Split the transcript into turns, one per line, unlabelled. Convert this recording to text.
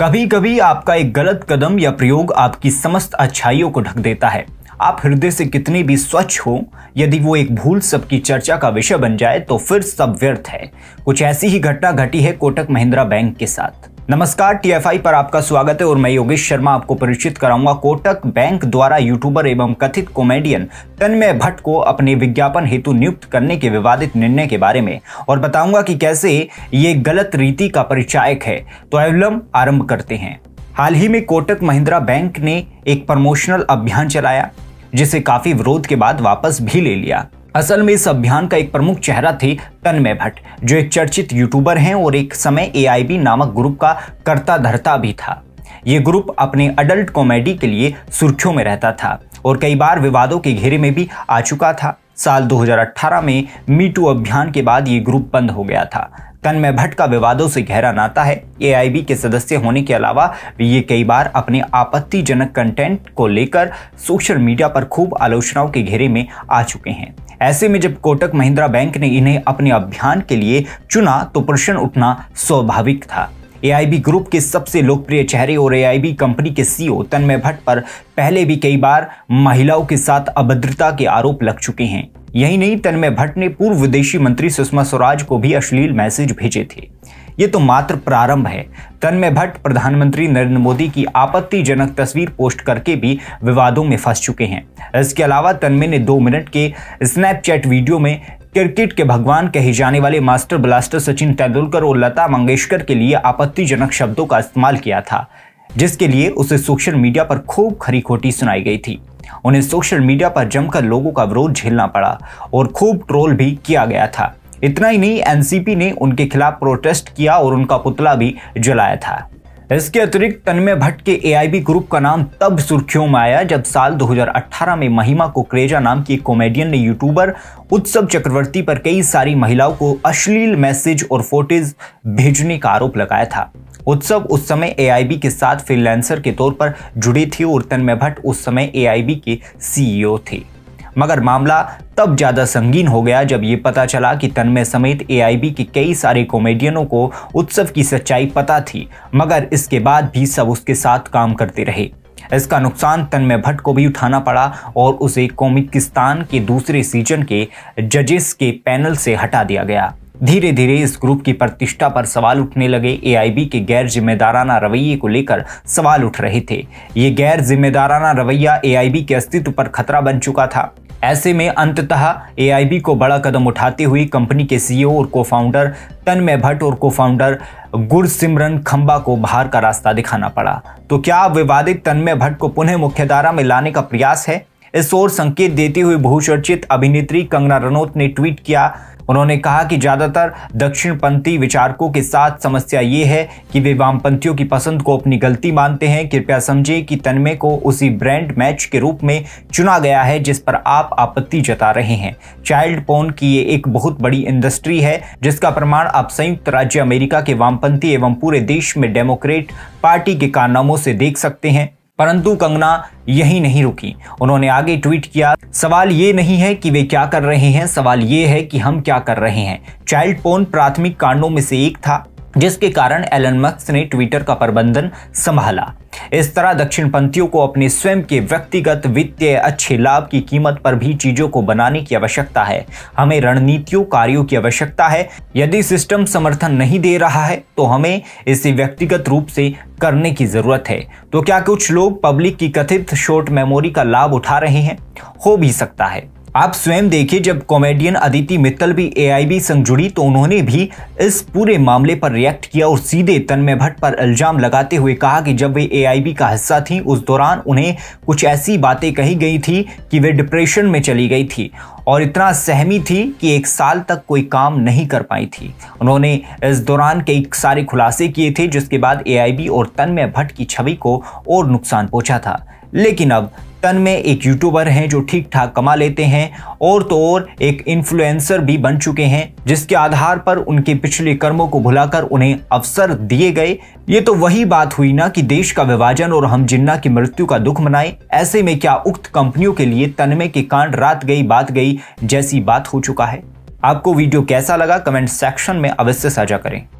कभी कभी आपका एक गलत कदम या प्रयोग आपकी समस्त अच्छाइयों को ढक देता है आप हृदय से कितने भी स्वच्छ हो यदि वो एक भूल सबकी चर्चा का विषय बन जाए तो फिर सब व्यर्थ है कुछ ऐसी ही घटना घटी है कोटक महिंद्रा बैंक के साथ नमस्कार टीएफआई पर आपका स्वागत है और मैं योगेश शर्मा आपको परिचित कराऊंगा कोटक बैंक द्वारा यूट्यूबर एवं कथित कॉमेडियन तन्मय भट्ट को अपने विज्ञापन हेतु नियुक्त करने के विवादित निर्णय के बारे में और बताऊंगा कि कैसे ये गलत रीति का परिचायक है तो एवलम आरंभ करते हैं हाल ही में कोटक महिंद्रा बैंक ने एक प्रमोशनल अभियान चलाया जिसे काफी विरोध के बाद वापस भी ले लिया असल में इस अभियान का एक प्रमुख चेहरा थे तन्मय भट्ट जो एक चर्चित यूट्यूबर हैं और एक समय ए नामक ग्रुप का कर्ता धरता भी था ये ग्रुप अपने अडल्ट कॉमेडी के लिए सुर्खियों में रहता था और कई बार विवादों के घेरे में भी आ चुका था साल 2018 में मीटू अभियान के बाद ये ग्रुप बंद हो गया था तन्मय भट्ट का विवादों से गहरा नाता है ए के सदस्य होने के अलावा ये कई बार अपने आपत्तिजनक कंटेंट को लेकर सोशल मीडिया पर खूब आलोचनाओं के घेरे में आ चुके हैं ऐसे में जब कोटक महिंद्रा बैंक ने इन्हें अपने अभियान के लिए चुना तो प्रश्न उठना स्वाभाविक था एआईबी ग्रुप के सबसे लोकप्रिय चेहरे और एआईबी कंपनी के सीईओ e तन्मय भट्ट पर पहले भी कई बार महिलाओं के साथ अभद्रता के आरोप लग चुके हैं यही नहीं तन्मय भट्ट ने पूर्व विदेशी मंत्री सुषमा स्वराज को भी अश्लील मैसेज भेजे थे ये तो मात्र प्रारंभ है तन्मय भट्ट प्रधानमंत्री नरेंद्र मोदी की आपत्तिजनक तस्वीर पोस्ट करके भी विवादों में फंस चुके हैं इसके अलावा तन्मय ने दो मिनट के स्नैपचैट वीडियो में क्रिकेट के भगवान कहे जाने वाले मास्टर ब्लास्टर सचिन तेंदुलकर और लता मंगेशकर के लिए आपत्तिजनक शब्दों का इस्तेमाल किया था जिसके लिए उसे सोशल मीडिया पर खूब खरी खोटी सुनाई गई थी उन्हें सोशल मीडिया पर जमकर लोगों का विरोध झेलना पड़ा और खूब ट्रोल भी किया गया था इतना ही नहीं एनसीपी ने उनके खिलाफ प्रोटेस्ट किया और उनका पुतला भी जलाया था इसके अतिरिक्त तन्मय भट्ट के एआईबी ग्रुप का नाम तब सुर्खियों में आया जब साल 2018 में महिमा कुकरेजा नाम की एक कॉमेडियन ने यूट्यूबर उत्सव चक्रवर्ती पर कई सारी महिलाओं को अश्लील मैसेज और फोटेज भेजने का आरोप लगाया था उत्सव उस समय एआईबी के साथ फ्रीलांसर के तौर पर जुड़े थे और तन्मय भट्ट उस समय एआईबी के सीईओ e थे मगर मामला तब ज़्यादा संगीन हो गया जब ये पता चला कि तन्मय समेत एआईबी के कई सारे कॉमेडियनों को उत्सव की सच्चाई पता थी मगर इसके बाद भी सब उसके साथ काम करते रहे इसका नुकसान तन्मय भट्ट को भी उठाना पड़ा और उसे कॉमिकिस्तान के दूसरे सीजन के जजेस के पैनल से हटा दिया गया धीरे धीरे इस ग्रुप की प्रतिष्ठा पर सवाल उठने लगे एआईबी के गैर जिम्मेदाराना रवैये को लेकर सवाल उठ रहे थे ये गैर जिम्मेदाराना रवैया एआईबी के अस्तित्व पर खतरा बन चुका था ऐसे में अंततः ए को बड़ा कदम उठाते हुए कंपनी के सीईओ e और को फाउंडर तन्मय भट्ट और को फाउंडर गुरसिमरन खंबा को बाहर का रास्ता दिखाना पड़ा तो क्या विवादित तन्मय भट्ट को पुनः मुख्यधारा में लाने का प्रयास है इस ओर संकेत देते हुए बहुचर्चित अभिनेत्री कंगना रनौत ने ट्वीट किया उन्होंने कहा कि ज़्यादातर दक्षिणपंथी विचारकों के साथ समस्या ये है कि वे वामपंथियों की पसंद को अपनी गलती मानते हैं कृपया समझें कि तन्मय को उसी ब्रांड मैच के रूप में चुना गया है जिस पर आप आपत्ति जता रहे हैं चाइल्ड पोन की ये एक बहुत बड़ी इंडस्ट्री है जिसका प्रमाण आप संयुक्त राज्य अमेरिका के वामपंथी एवं पूरे देश में डेमोक्रेट पार्टी के कारनामों से देख सकते हैं परंतु कंगना यही नहीं रुकी उन्होंने आगे ट्वीट किया सवाल ये नहीं है कि वे क्या कर रहे हैं सवाल ये है कि हम क्या कर रहे हैं चाइल्ड पोन प्राथमिक कांडों में से एक था जिसके कारण एलन मक्स ने ट्विटर का प्रबंधन संभाला इस तरह दक्षिण पंथियों को अपने स्वयं के व्यक्तिगत वित्तीय अच्छे लाभ की कीमत पर भी चीजों को बनाने की आवश्यकता है हमें रणनीतियों कार्यों की आवश्यकता है यदि सिस्टम समर्थन नहीं दे रहा है तो हमें इसे व्यक्तिगत रूप से करने की जरूरत है तो क्या कुछ लोग पब्लिक की कथित शॉर्ट मेमोरी का लाभ उठा रहे हैं हो भी सकता है आप स्वयं देखिए जब कॉमेडियन अदिति मित्तल भी एआईबी संग जुड़ी तो उन्होंने भी इस पूरे मामले पर रिएक्ट किया और सीधे तन्मय भट्ट पर इल्जाम लगाते हुए कहा कि जब वे एआईबी का हिस्सा थी उस दौरान उन्हें कुछ ऐसी बातें कही गई थी कि वे डिप्रेशन में चली गई थी और इतना सहमी थी कि एक साल तक कोई काम नहीं कर पाई थी उन्होंने इस दौरान कई सारे खुलासे किए थे जिसके बाद एआईबी और तन्मय भट्ट की छवि को और नुकसान पहुंचा था लेकिन अब राजस्थान में एक यूट्यूबर हैं जो ठीक ठाक कमा लेते हैं और तो और एक इन्फ्लुएंसर भी बन चुके हैं जिसके आधार पर उनके पिछले कर्मों को भुलाकर उन्हें अवसर दिए गए ये तो वही बात हुई ना कि देश का विभाजन और हम जिन्ना की मृत्यु का दुख मनाए ऐसे में क्या उक्त कंपनियों के लिए तनमे के कांड रात गई बात गई जैसी बात हो चुका है आपको वीडियो कैसा लगा कमेंट सेक्शन में अवश्य साझा करें